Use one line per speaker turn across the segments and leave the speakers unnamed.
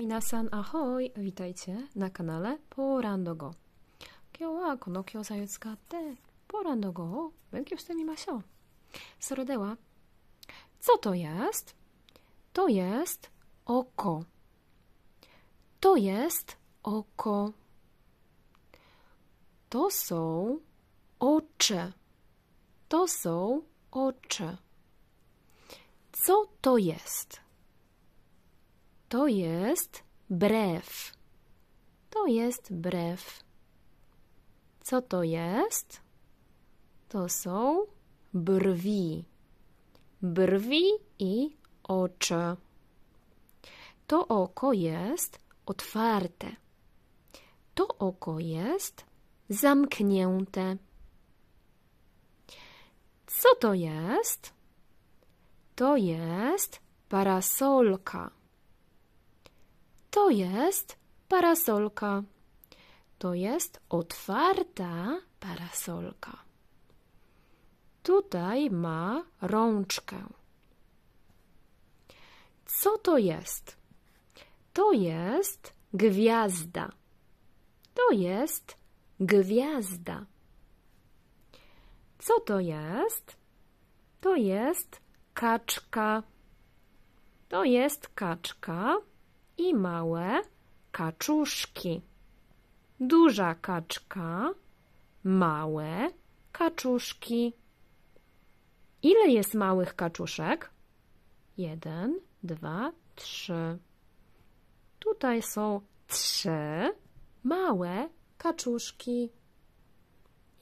Minasan ahoj! Witajcie na kanale Porandogo. Kio wa kono kyousai utsukatte Porandogo o benkyou shite mimashou. Sore dewa, co to jest? To jest oko. To jest oko. To są oczy. To są oczy. Co to jest? To jest brew. To jest brew. Co to jest? To są brwi. Brwi i oczy. To oko jest otwarte. To oko jest zamknięte. Co to jest? To jest parasolka. To jest parasolka. To jest otwarta parasolka. Tutaj ma rączkę. Co to jest? To jest gwiazda. To jest gwiazda. Co to jest? To jest kaczka. To jest kaczka i małe kaczuszki. Duża kaczka, małe kaczuszki. Ile jest małych kaczuszek? Jeden, dwa, trzy. Tutaj są trzy małe kaczuszki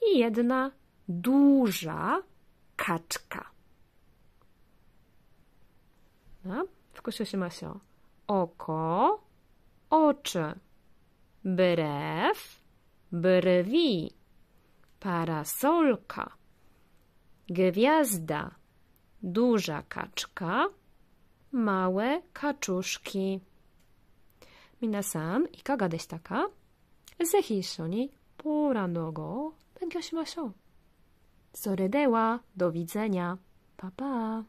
i jedna duża kaczka. No, w się się oko, oczy, brew, brwi, parasolka, gwiazda, duża kaczka, małe kaczuszki. Minasan, いかがでしたかぜひ一緒にポーランド語を勉強しましょう。それでは、どびぜにゃ。パパ。